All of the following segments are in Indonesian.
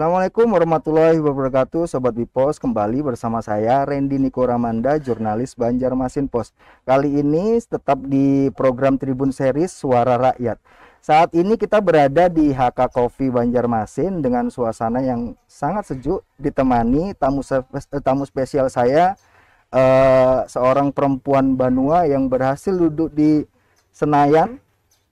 Assalamualaikum warahmatullahi wabarakatuh Sobat Bipos kembali bersama saya Randy Niko Ramanda jurnalis Banjarmasin Pos Kali ini tetap di program Tribun Series Suara Rakyat Saat ini kita berada di HK Coffee Banjarmasin dengan suasana yang sangat sejuk ditemani tamu, eh, tamu spesial saya eh, seorang perempuan Banua yang berhasil duduk di Senayan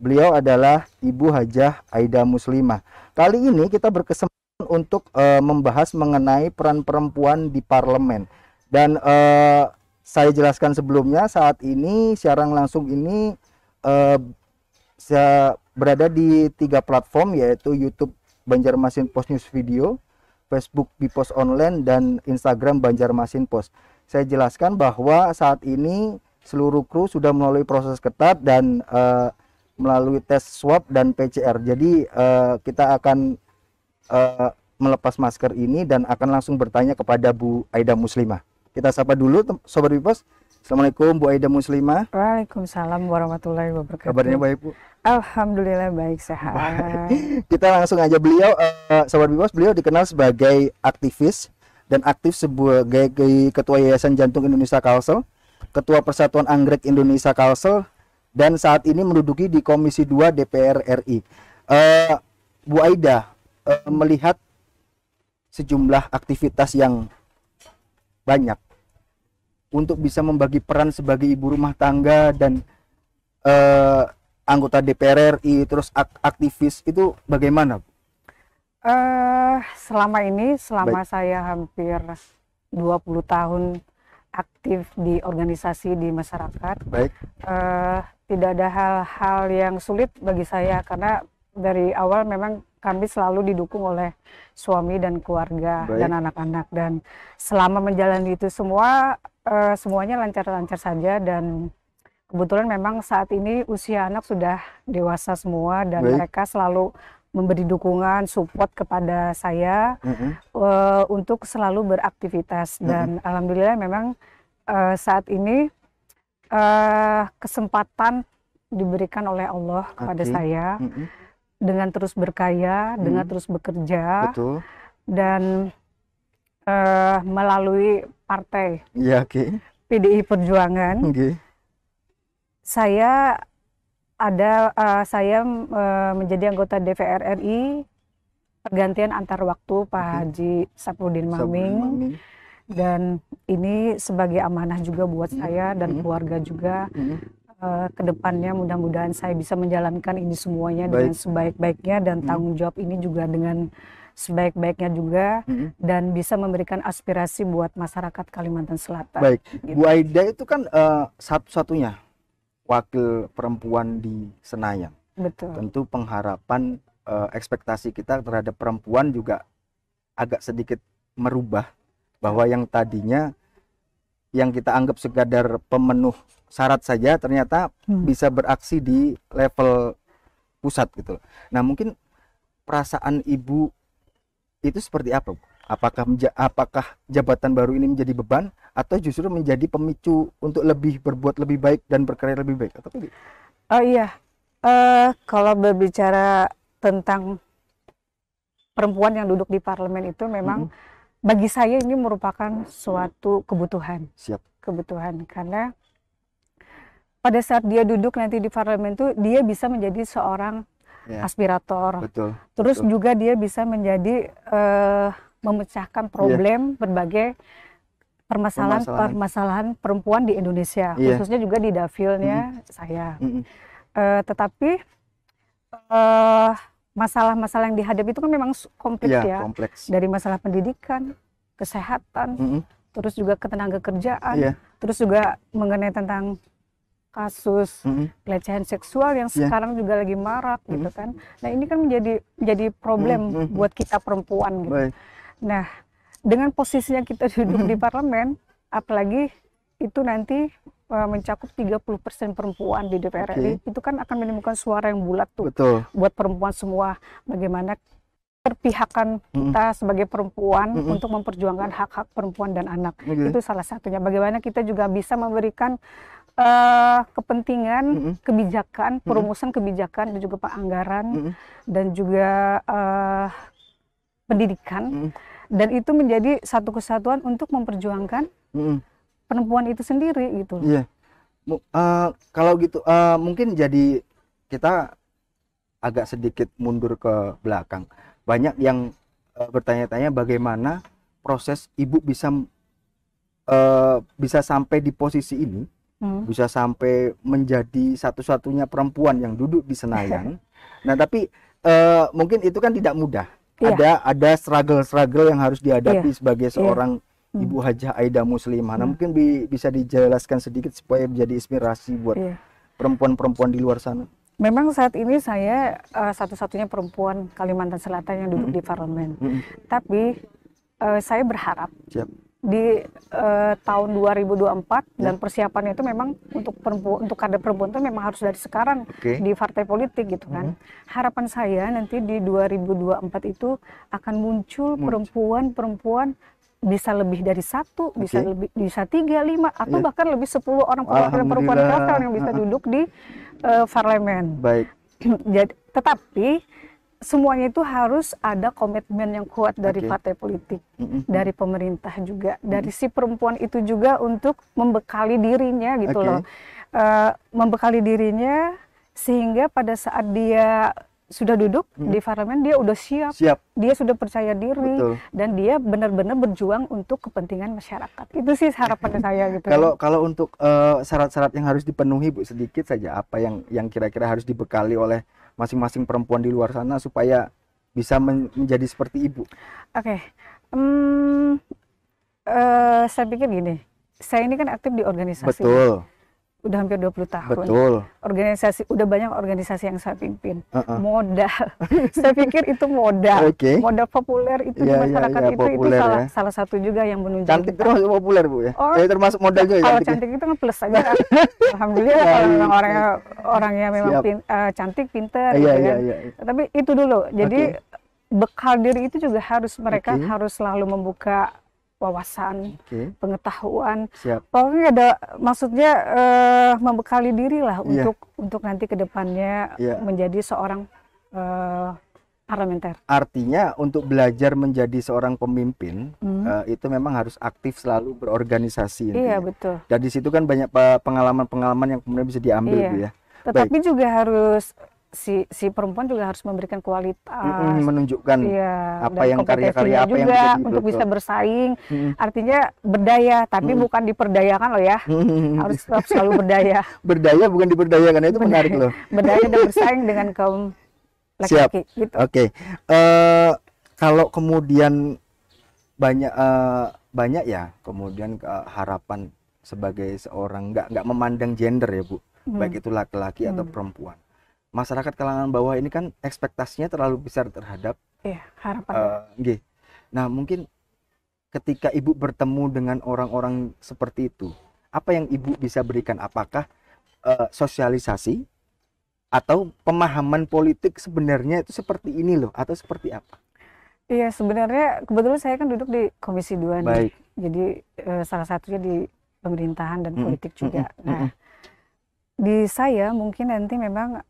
Beliau adalah Ibu Hajah Aida Muslimah Kali ini kita berkesempatan untuk uh, membahas mengenai peran perempuan di parlemen. Dan uh, saya jelaskan sebelumnya saat ini siaran langsung ini uh, eh, saya berada di tiga platform yaitu YouTube Banjarmasin Post News Video, Facebook Bipos Online dan Instagram Banjarmasin Post. Saya jelaskan bahwa saat ini seluruh kru sudah melalui proses ketat dan uh, melalui tes swab dan PCR. Jadi uh, kita akan uh, melepas masker ini dan akan langsung bertanya kepada Bu Aida Muslimah. Kita sapa dulu Sobat Bipos. Assalamualaikum Bu Aida Muslimah. Waalaikumsalam warahmatullahi wabarakatuh. Kabarnya baik Bu? Alhamdulillah baik sehat. Kita langsung aja beliau uh, Sobat Bipos, beliau dikenal sebagai aktivis dan aktif sebagai ketua Yayasan Jantung Indonesia Kalsel, ketua Persatuan Anggrek Indonesia Kalsel dan saat ini menduduki di Komisi 2 DPR RI. Uh, eh, Bu Aida, uh, melihat sejumlah aktivitas yang banyak untuk bisa membagi peran sebagai ibu rumah tangga dan uh, anggota DPR RI terus ak aktivis itu bagaimana? Uh, selama ini selama Baik. saya hampir 20 tahun aktif di organisasi di masyarakat. Baik. Uh, tidak ada hal-hal yang sulit bagi saya karena dari awal memang kami selalu didukung oleh suami dan keluarga Baik. dan anak-anak dan selama menjalani itu semua uh, semuanya lancar-lancar saja dan kebetulan memang saat ini usia anak sudah dewasa semua dan Baik. mereka selalu memberi dukungan support kepada saya mm -hmm. uh, untuk selalu beraktivitas mm -hmm. alhamdulillah memang uh, saat ini uh, kesempatan diberikan oleh Allah kepada okay. saya mm -hmm dengan terus berkaya, hmm. dengan terus bekerja, Betul. dan uh, melalui partai ya, okay. PDI Perjuangan, okay. saya ada uh, saya uh, menjadi anggota DPR RI pergantian antar waktu Pak okay. Haji Sapudin Maming. Maming dan ini sebagai amanah juga buat hmm. saya dan hmm. keluarga juga hmm uh, eh, kedepannya mudah-mudahan saya bisa menjalankan ini semuanya Baik. dengan sebaik-baiknya dan hmm. tanggung jawab ini juga dengan sebaik-baiknya juga hmm. dan bisa memberikan aspirasi buat masyarakat Kalimantan Selatan. Baik, gitu. Bu Aida itu kan uh, satu-satunya wakil perempuan di Senayan. Betul. Tentu pengharapan uh, ekspektasi kita terhadap perempuan juga agak sedikit merubah bahwa yang tadinya yang kita anggap sekadar pemenuh syarat saja ternyata hmm. bisa beraksi di level pusat gitu. Nah mungkin perasaan ibu itu seperti apa? Apakah apakah jabatan baru ini menjadi beban atau justru menjadi pemicu untuk lebih berbuat lebih baik dan berkarya lebih baik atau tidak? Oh iya, uh, kalau berbicara tentang perempuan yang duduk di parlemen itu memang -hmm. bagi saya ini merupakan suatu kebutuhan. Siap. Kebutuhan karena pada saat dia duduk nanti di parlemen itu dia bisa menjadi seorang yeah. aspirator. Betul. Terus betul. juga dia bisa menjadi uh, memecahkan iya. problem yeah. berbagai permasalahan, permasalahan perempuan di Indonesia, yeah. khususnya juga di dapilnya mm saya. Mm -hmm. uh, tetapi masalah eh, masalah-masalah yang dihadapi itu kan memang kompleks yeah, ya. Kompleks. Dari masalah pendidikan, kesehatan, mm -hmm. terus juga ketenaga kerjaan, yeah. terus juga mengenai tentang kasus hmm pelecehan seksual yang yeah. sekarang juga lagi marak hmm gitu mm-hmm. kan. Nah ini kan menjadi menjadi problem hmm buat kita perempuan gitu. Baik. Nah dengan posisinya kita duduk mm-hmm. di parlemen, apalagi itu nanti eh, mencakup 30% perempuan di DPR okay. itu kan akan menemukan suara yang bulat tuh Betul. buat perempuan semua bagaimana perpihakan kita mm -hmm. sebagai perempuan mm -hmm. untuk memperjuangkan hak-hak perempuan dan anak. Okay. Itu salah satunya. Bagaimana kita juga bisa memberikan uh, kepentingan mm -hmm. kebijakan, perumusan mm -hmm. kebijakan dan juga penganggaran mm -hmm. dan juga uh, pendidikan mm -hmm. dan itu menjadi satu kesatuan untuk memperjuangkan mm -hmm. perempuan itu sendiri gitu. Yeah. Iya. Uh, eh, kalau gitu uh, mungkin jadi kita agak sedikit mundur ke belakang. Banyak yang uh, bertanya-tanya bagaimana proses ibu bisa uh, bisa sampai di posisi ini hmm. bisa sampai menjadi satu-satunya perempuan yang duduk di Senayan. nah, tapi uh, mungkin itu kan tidak mudah. Yeah. Ada ada struggle-struggle yang harus dihadapi yeah. sebagai iya. seorang yeah. Hmm. Ibu Hajah Aida Muslimah. Nah, hmm. mungkin bi bisa dijelaskan sedikit supaya menjadi inspirasi buat iya. perempuan-perempuan di luar sana. Memang saat ini saya uh, satu-satunya perempuan Kalimantan Selatan yang duduk -hmm. di parlemen. -hmm. Tapi uh, saya berharap Siap di uh, tahun 2024 ya. dan persiapannya itu memang untuk perempuan untuk kader perempuan itu memang harus dari sekarang okay. di partai politik gitu kan. Mm -hmm. Harapan saya nanti di 2024 itu akan muncul perempuan-perempuan bisa lebih dari satu, okay. bisa lebih bisa tiga, lima, atau ya. bahkan lebih sepuluh orang perempuan-perempuan yang bisa duduk di uh, parlemen. Baik. Jadi, tetapi semuanya itu harus ada komitmen yang kuat dari okay. partai politik, mm -hmm. dari pemerintah juga, mm -hmm. dari si perempuan itu juga untuk membekali dirinya gitu okay. loh, uh, membekali dirinya sehingga pada saat dia sudah duduk hmm. di parlemen dia udah siap, siap, dia sudah percaya diri Betul. dan dia benar-benar berjuang untuk kepentingan masyarakat. Itu sih harapan saya gitu. Kalau kalau untuk eh, syarat-syarat uh, yang harus dipenuhi Bu sedikit saja apa yang yang kira-kira harus dibekali oleh masing-masing perempuan di luar sana supaya bisa men menjadi seperti ibu? Oke, okay. hmm, uh, saya pikir gini, saya ini kan aktif di organisasi. Betul udah hampir 20 tahun. Betul. Organisasi udah banyak organisasi yang saya pimpin. Uh -uh. Modal. saya pikir itu modal. Okay. Modal populer itu yeah, di iya, iya, masyarakat yeah, yeah, itu populer, itu salah ya. salah satu juga yang menunjang. Cantik kita. termasuk populer, Bu ya. Oh, eh, termasuk modal juga ya, Kalau cantik, ya? cantik itu kan plus aja kan. Alhamdulillah kalau memang orang orangnya memang pin, uh, cantik, pinter yeah, gitu yeah, kan. Yeah, yeah. Tapi itu dulu. Jadi okay. bekal diri itu juga harus mereka okay. harus selalu membuka wawasan, okay. pengetahuan. Siap. Pokoknya ada maksudnya uh, membekali diri lah yeah. untuk untuk nanti kedepannya yeah. menjadi seorang uh, parlementer. Artinya untuk belajar menjadi seorang pemimpin hmm. uh, itu memang harus aktif selalu berorganisasi. Intinya. Iya betul. Dan di situ kan banyak pengalaman-pengalaman yang kemudian bisa diambil, iya. ya. Tetapi Baik. juga harus si si perempuan juga harus memberikan kualitas menunjukkan ya, apa yang karya-karya apa yang bisa untuk bisa bersaing hmm. artinya berdaya tapi hmm. bukan diperdayakan loh ya hmm. harus tetap selalu berdaya berdaya bukan diperdayakan itu berdaya, menarik loh berdaya dan bersaing dengan kaum laki-laki gitu. oke okay. uh, eh, kalau kemudian banyak uh, banyak ya kemudian uh, harapan sebagai seorang nggak nggak memandang gender ya bu hmm. baik itu laki-laki hmm. atau perempuan masyarakat kalangan bawah ini kan ekspektasinya terlalu besar terhadap iya, harapan. Uh, Nah, mungkin ketika ibu bertemu dengan orang-orang seperti itu, apa yang ibu bisa berikan? Apakah uh, sosialisasi atau pemahaman politik sebenarnya itu seperti ini loh atau seperti apa? Iya, sebenarnya kebetulan saya kan duduk di Komisi 2 Baik. Jadi uh, salah satunya di pemerintahan dan -hmm. politik juga. -hmm. Nah, di saya mungkin nanti memang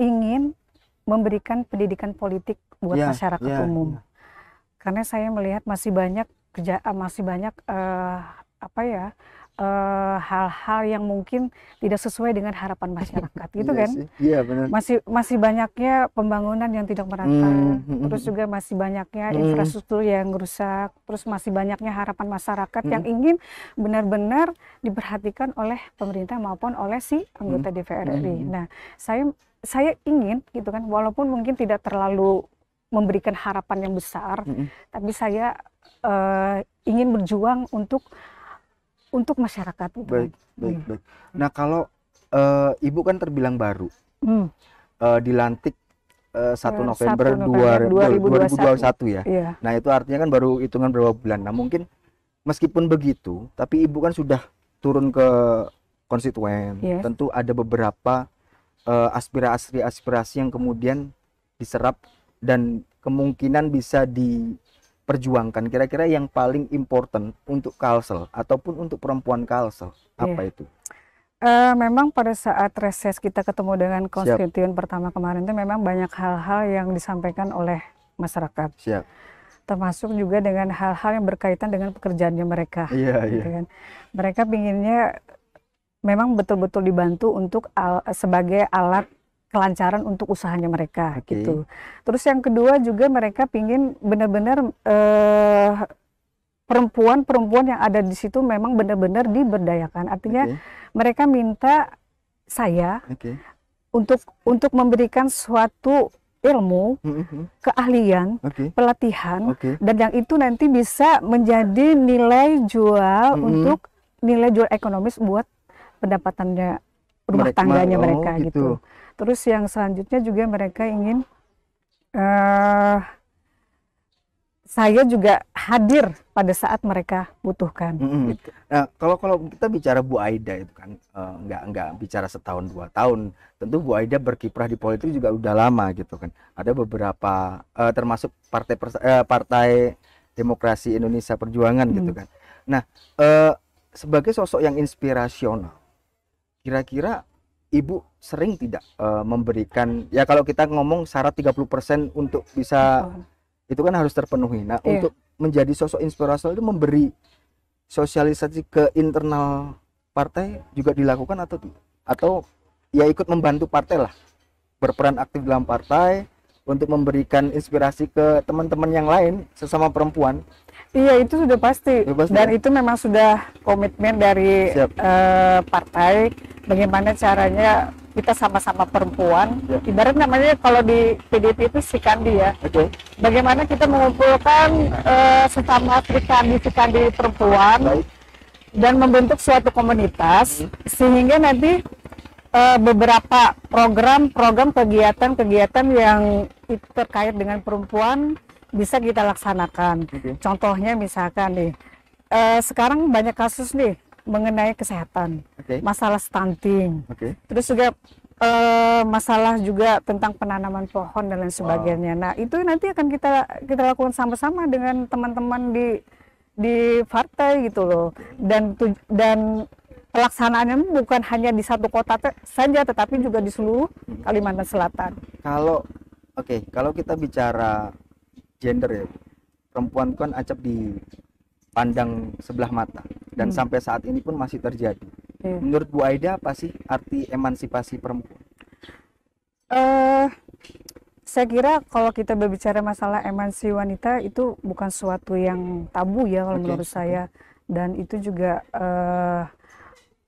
ingin memberikan pendidikan politik buat yeah, masyarakat yeah, umum. Yeah. Karena saya melihat masih banyak kerja eh, masih banyak uh, apa ya Eh, hal-hal uh, yang mungkin tidak sesuai dengan harapan masyarakat gitu iya kan iya benar masih masih banyaknya pembangunan yang tidak merata mm, terus hmm. juga masih banyaknya mm. infrastruktur yang rusak terus masih banyaknya harapan masyarakat mm. yang hmm. ingin benar-benar diperhatikan oleh pemerintah maupun oleh si anggota DPR RI mm. nah saya saya ingin gitu kan walaupun mungkin tidak terlalu memberikan harapan yang besar mm. tapi saya uh, ingin berjuang untuk untuk masyarakat itu baik baik, hmm. baik nah kalau uh, ibu kan terbilang baru hmm. uh, dilantik uh, eh, 1 November, 1 November 2, 2021. 2021 ya. Iya. Nah, itu artinya kan baru hitungan berapa bulan. Nah, mungkin meskipun begitu, tapi Ibu kan sudah turun ke konstituen. Yes. Iya. Tentu ada beberapa aspirasi-aspirasi yang kemudian diserap dan kemungkinan bisa di perjuangkan kira-kira yang paling important untuk kalsel ataupun untuk perempuan kalsel iya. apa yeah. itu? Uh, memang pada saat reses kita ketemu dengan konstituen pertama kemarin itu memang banyak hal-hal yang disampaikan oleh masyarakat. Siap. Termasuk juga dengan hal-hal yang berkaitan dengan pekerjaannya mereka. Iya, gitu iya. kan. Mereka pinginnya memang betul-betul dibantu untuk al sebagai alat kelancaran untuk usahanya mereka okay. gitu. Terus yang kedua juga mereka pingin benar-benar eh, perempuan-perempuan yang ada di situ memang benar-benar diberdayakan. Artinya okay. mereka minta saya okay. untuk untuk memberikan suatu ilmu, hmm, hmm, hmm. keahlian, okay. pelatihan, okay. dan yang itu nanti bisa menjadi nilai jual mm-hmm. untuk nilai jual ekonomis buat pendapatannya rumah mereka, tangganya oh, mereka gitu. gitu. Terus yang selanjutnya juga mereka ingin uh, saya juga hadir pada saat mereka butuhkan. Mm -hmm. gitu. Nah, kalau kalau kita bicara Bu Aida itu kan uh, nggak nggak bicara setahun dua tahun, tentu Bu Aida berkiprah di politik juga udah lama gitu kan. Ada beberapa uh, termasuk partai uh, partai Demokrasi Indonesia Perjuangan mm. gitu kan. Nah, uh, sebagai sosok yang inspirasional, kira-kira ibu sering tidak uh, memberikan ya kalau kita ngomong syarat 30% untuk bisa oh. itu kan harus terpenuhi. Nah, yeah. untuk menjadi sosok inspirasional itu memberi sosialisasi ke internal partai juga dilakukan atau atau ya ikut membantu partai lah. Berperan aktif dalam partai untuk memberikan inspirasi ke teman-teman yang lain sesama perempuan Iya itu sudah pasti ya, pasti. dan itu memang sudah komitmen dari uh, partai bagaimana caranya kita sama-sama perempuan ya. ibarat namanya kalau di PDP itu si Kandi ya okay. bagaimana kita mengumpulkan uh, sesama si Kandi perempuan Baik. dan membentuk suatu komunitas hmm. sehingga nanti uh, beberapa program-program kegiatan-kegiatan yang itu terkait dengan perempuan bisa kita laksanakan. Okay. Contohnya misalkan nih, uh, sekarang banyak kasus nih mengenai kesehatan, okay. masalah stunting, okay. terus juga uh, masalah juga tentang penanaman pohon dan lain sebagainya. Wow. Nah itu nanti akan kita kita lakukan sama-sama dengan teman-teman di di partai gitu loh dan dan pelaksanaannya bukan hanya di satu kota saja tetapi juga di seluruh hmm. Kalimantan Selatan. Kalau oke, okay, kalau kita bicara gender ya. Perempuan kan acap pandang sebelah mata dan hmm. sampai saat ini pun masih terjadi. Hmm. Menurut Bu Aida apa sih arti emansipasi perempuan? Eh uh, saya kira kalau kita berbicara masalah emansi wanita itu bukan suatu yang tabu ya kalau okay. menurut saya dan itu juga uh,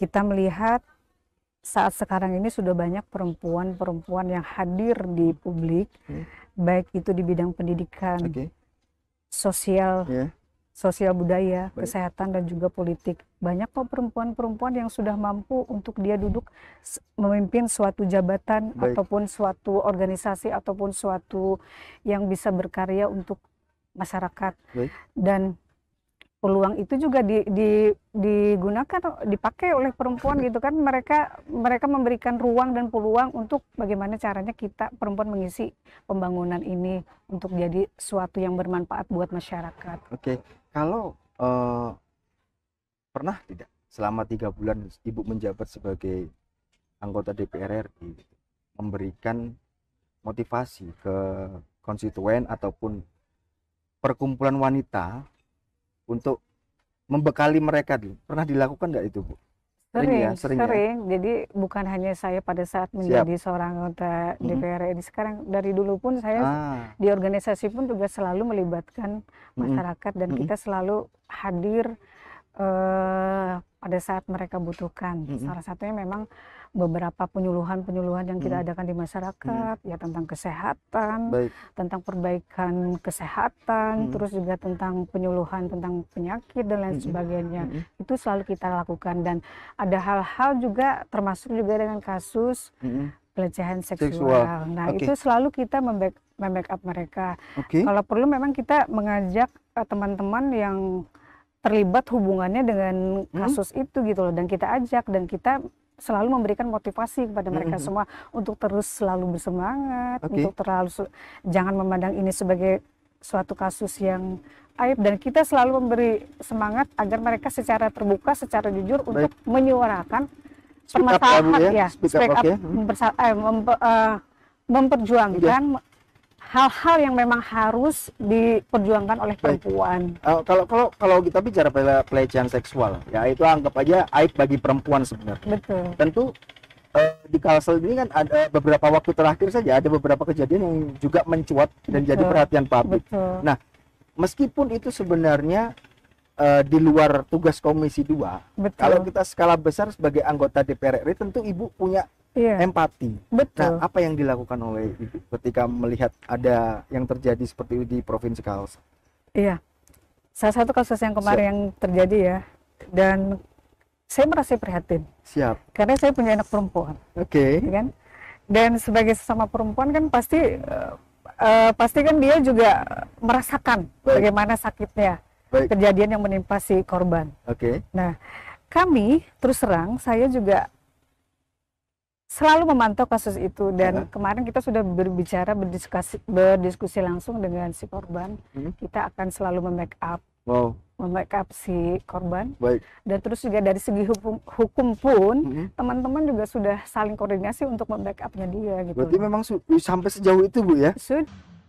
kita melihat saat sekarang ini sudah banyak perempuan-perempuan yang hadir di hmm. publik, hmm. baik itu di bidang pendidikan, okay. sosial, yeah. sosial budaya, baik. kesehatan dan juga politik. Banyak kok perempuan-perempuan yang sudah mampu untuk dia duduk memimpin suatu jabatan baik. ataupun suatu organisasi ataupun suatu yang bisa berkarya untuk masyarakat. Baik. Dan peluang itu juga di, di, digunakan dipakai oleh perempuan gitu kan mereka mereka memberikan ruang dan peluang untuk bagaimana caranya kita perempuan mengisi pembangunan ini untuk jadi suatu yang bermanfaat buat masyarakat. Oke, kalau uh, pernah tidak selama tiga bulan ibu menjabat sebagai anggota DPR RI memberikan motivasi ke konstituen ataupun perkumpulan wanita untuk membekali mereka dulu pernah dilakukan nggak itu bu sering, sering ya sering, sering. Ya? jadi bukan hanya saya pada saat menjadi Siap. seorang anggota DPR RI sekarang dari dulu pun saya ah. di organisasi pun juga selalu melibatkan masyarakat mm -hmm. dan mm -hmm. kita selalu hadir uh, pada saat mereka butuhkan. Mm -hmm. Salah satunya memang beberapa penyuluhan-penyuluhan yang kita mm -hmm. adakan di masyarakat, mm -hmm. ya tentang kesehatan, Baik. tentang perbaikan kesehatan, mm -hmm. terus juga tentang penyuluhan tentang penyakit dan lain mm -hmm. sebagainya. Mm -hmm. Itu selalu kita lakukan dan ada hal-hal juga termasuk juga dengan kasus mm -hmm. pelecehan seksual. seksual. Nah, okay. itu selalu kita membackup mereka. Okay. Kalau perlu memang kita mengajak eh, teman-teman yang terlibat hubungannya dengan hmm? kasus hmm? itu gitu loh dan kita ajak dan kita selalu memberikan motivasi kepada mereka -hmm. semua untuk terus selalu bersemangat okay. untuk terlalu jangan memandang ini sebagai suatu kasus yang aib dan kita selalu memberi semangat agar mereka secara terbuka secara jujur Baik. untuk menyuarakan permasalahan ya, ya speak, speak up, up okay. Eh, eh, memperjuangkan iya hal-hal yang memang harus diperjuangkan oleh perempuan. Uh, kalau kalau kalau kita bicara pelecehan seksual, ya itu anggap aja aib bagi perempuan sebenarnya. Betul. Tentu uh, di Kalsel ini kan ada beberapa waktu terakhir saja ada beberapa kejadian yang juga mencuat dan jadi perhatian publik. Betul. Nah, meskipun itu sebenarnya uh, di luar tugas Komisi 2, Betul. kalau kita skala besar sebagai anggota DPR RI tentu Ibu punya yeah. empati. Nah, Betul. Nah, apa yang dilakukan oleh ibu ketika melihat ada yang terjadi seperti di provinsi Kals? Iya, salah satu kasus yang kemarin Siap. yang terjadi ya, dan saya merasa prihatin. Siap. Karena saya punya anak perempuan. Oke. Okay. Iya kan? Dan sebagai sesama perempuan kan pasti uh, pasti kan dia juga merasakan Baik. bagaimana sakitnya Baik. kejadian yang menimpa si korban. Oke. Okay. Nah, kami terus terang saya juga selalu memantau kasus itu dan uh kemarin kita sudah berbicara berdiskusi berdiskusi langsung dengan si korban hmm. kita akan selalu memake up wow. memake si korban Baik. dan terus juga dari segi hukum hukum pun mhm. teman-teman hmm. juga sudah saling koordinasi untuk memake dia gitu berarti memang sampai sejauh itu bu ya Sudah.